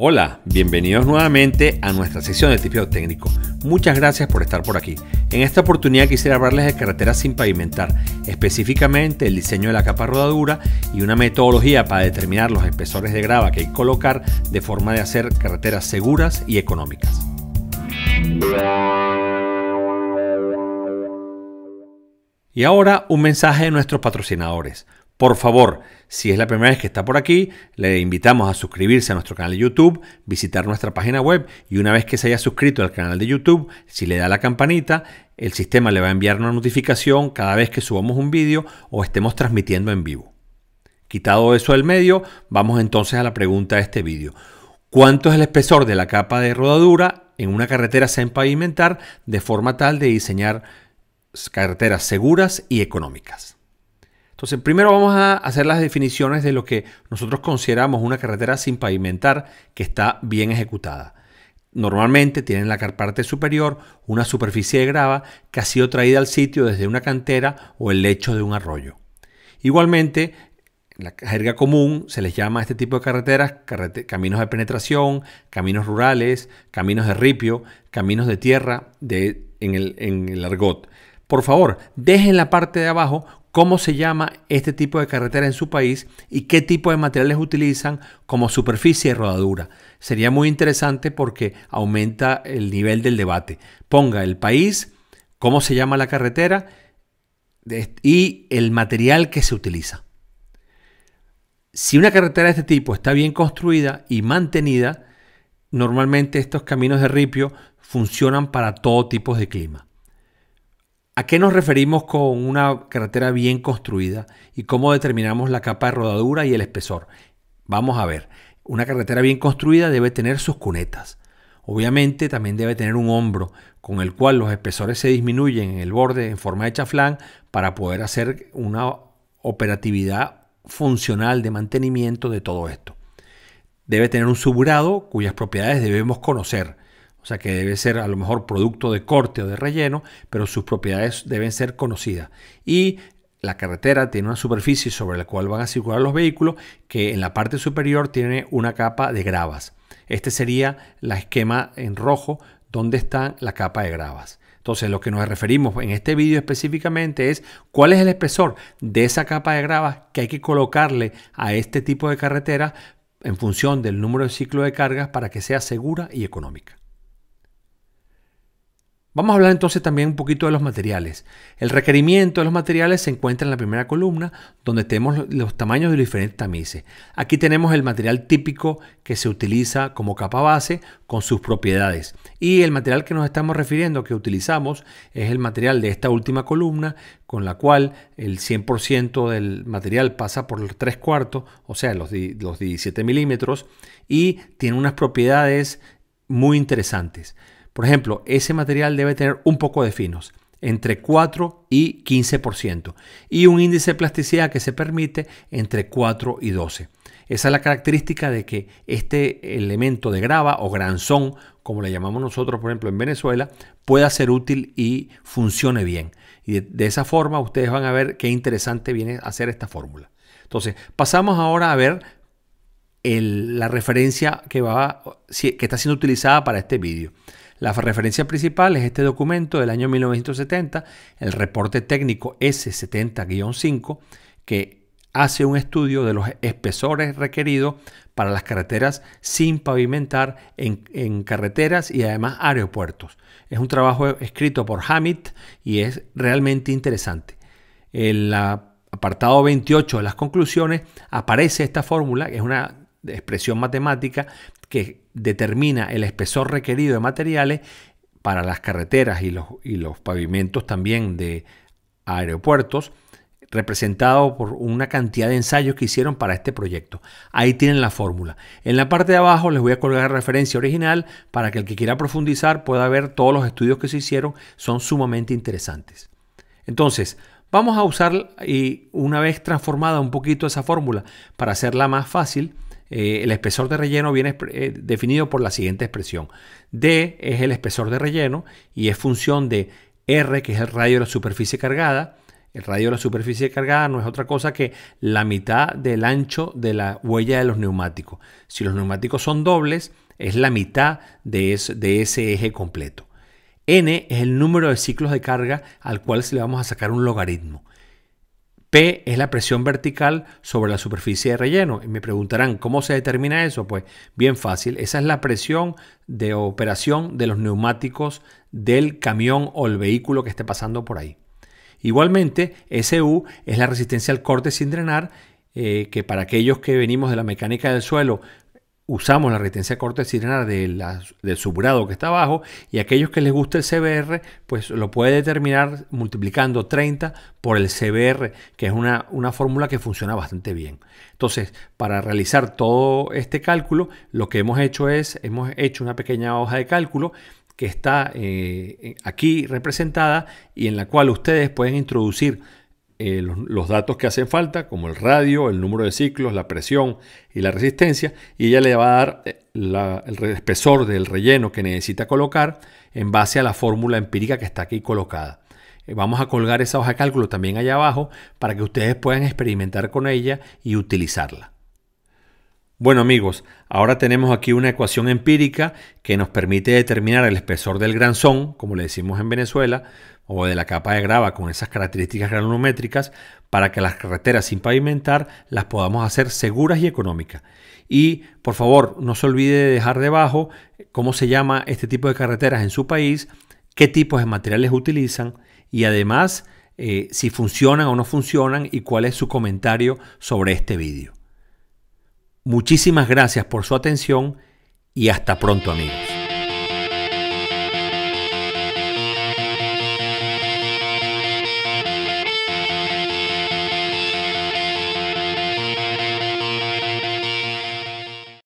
Hola, bienvenidos nuevamente a nuestra sesión de tipeo técnico. Muchas gracias por estar por aquí. En esta oportunidad quisiera hablarles de carreteras sin pavimentar, específicamente el diseño de la capa rodadura y una metodología para determinar los espesores de grava que hay que colocar de forma de hacer carreteras seguras y económicas. Y ahora un mensaje de nuestros patrocinadores. Por favor, si es la primera vez que está por aquí, le invitamos a suscribirse a nuestro canal de YouTube, visitar nuestra página web y una vez que se haya suscrito al canal de YouTube, si le da la campanita, el sistema le va a enviar una notificación cada vez que subamos un vídeo o estemos transmitiendo en vivo. Quitado eso del medio, vamos entonces a la pregunta de este vídeo. ¿Cuánto es el espesor de la capa de rodadura en una carretera sin pavimentar de forma tal de diseñar carreteras seguras y económicas? Entonces, primero vamos a hacer las definiciones de lo que nosotros consideramos una carretera sin pavimentar que está bien ejecutada. Normalmente tiene en la parte superior una superficie de grava que ha sido traída al sitio desde una cantera o el lecho de un arroyo. Igualmente, en la jerga común se les llama a este tipo de carreteras caminos de penetración, caminos rurales, caminos de ripio, caminos de tierra en, el, en el argot. Por favor, dejen la parte de abajo cómo se llama este tipo de carretera en su país y qué tipo de materiales utilizan como superficie y rodadura. Sería muy interesante porque aumenta el nivel del debate. Ponga el país, cómo se llama la carretera y el material que se utiliza. Si una carretera de este tipo está bien construida y mantenida, normalmente estos caminos de ripio funcionan para todo tipo de clima. ¿A qué nos referimos con una carretera bien construida y cómo determinamos la capa de rodadura y el espesor? Vamos a ver, una carretera bien construida debe tener sus cunetas. Obviamente también debe tener un hombro con el cual los espesores se disminuyen en el borde en forma de chaflán para poder hacer una operatividad funcional de mantenimiento de todo esto. Debe tener un subgrado cuyas propiedades debemos conocer o sea que debe ser a lo mejor producto de corte o de relleno, pero sus propiedades deben ser conocidas. Y la carretera tiene una superficie sobre la cual van a circular los vehículos que en la parte superior tiene una capa de gravas. Este sería la esquema en rojo donde está la capa de gravas. Entonces lo que nos referimos en este vídeo específicamente es cuál es el espesor de esa capa de gravas que hay que colocarle a este tipo de carretera en función del número de ciclo de cargas para que sea segura y económica. Vamos a hablar entonces también un poquito de los materiales. El requerimiento de los materiales se encuentra en la primera columna donde tenemos los tamaños de los diferentes tamices. Aquí tenemos el material típico que se utiliza como capa base con sus propiedades. Y el material que nos estamos refiriendo, que utilizamos, es el material de esta última columna con la cual el 100% del material pasa por los 3 cuartos, o sea, los, los 17 milímetros, y tiene unas propiedades muy interesantes. Por ejemplo, ese material debe tener un poco de finos, entre 4 y 15%, y un índice de plasticidad que se permite entre 4 y 12. Esa es la característica de que este elemento de grava o granzón, como le llamamos nosotros, por ejemplo, en Venezuela, pueda ser útil y funcione bien. Y de, esa forma ustedes van a ver qué interesante viene a ser esta fórmula. Entonces, pasamos ahora a ver la referencia que, que está siendo utilizada para este vídeo. La referencia principal es este documento del año 1970, el reporte técnico S70-5, que hace un estudio de los espesores requeridos para las carreteras sin pavimentar en, carreteras y además aeropuertos. Es un trabajo escrito por Hamid y es realmente interesante. En El apartado 28 de las conclusiones aparece esta fórmula, que es una de expresión matemática que determina el espesor requerido de materiales para las carreteras y los, pavimentos también de aeropuertos, representado por una cantidad de ensayos que hicieron para este proyecto. Ahí tienen la fórmula. En la parte de abajo les voy a colgar referencia original para que el que quiera profundizar pueda ver todos los estudios que se hicieron. Son sumamente interesantes. Entonces, vamos a usar y una vez transformada un poquito esa fórmula para hacerla más fácil, eh, el espesor de relleno viene eh, definido por la siguiente expresión. D es el espesor de relleno y es función de R, que es el radio de la superficie cargada. El radio de la superficie cargada no es otra cosa que la mitad del ancho de la huella de los neumáticos. Si los neumáticos son dobles, es la mitad de, de ese eje completo. N es el número de ciclos de carga al cual se le vamos a sacar un logaritmo. P es la presión vertical sobre la superficie de relleno. Y me preguntarán, ¿cómo se determina eso? Pues bien fácil, esa es la presión de operación de los neumáticos del camión o el vehículo que esté pasando por ahí. Igualmente, SU es la resistencia al corte sin drenar, eh, que para aquellos que venimos de la mecánica del suelo usamos la resistencia corte de del subgrado que está abajo y aquellos que les gusta el CBR, pues lo puede determinar multiplicando 30 por el CBR, que es una, fórmula que funciona bastante bien. Entonces, para realizar todo este cálculo, lo que hemos hecho es, hemos hecho una pequeña hoja de cálculo que está eh, aquí representada y en la cual ustedes pueden introducir eh, los, datos que hacen falta, como el radio, el número de ciclos, la presión y la resistencia, y ella le va a dar eh, el espesor del relleno que necesita colocar en base a la fórmula empírica que está aquí colocada. Eh, vamos a colgar esa hoja de cálculo también allá abajo para que ustedes puedan experimentar con ella y utilizarla. Bueno amigos, ahora tenemos aquí una ecuación empírica que nos permite determinar el espesor del granzón, como le decimos en Venezuela, o de la capa de grava con esas características granulométricas, para que las carreteras sin pavimentar las podamos hacer seguras y económicas. Y por favor, no se olvide de dejar debajo cómo se llama este tipo de carreteras en su país, qué tipos de materiales utilizan y además eh, si funcionan o no funcionan y cuál es su comentario sobre este vídeo. Muchísimas gracias por su atención y hasta pronto amigos.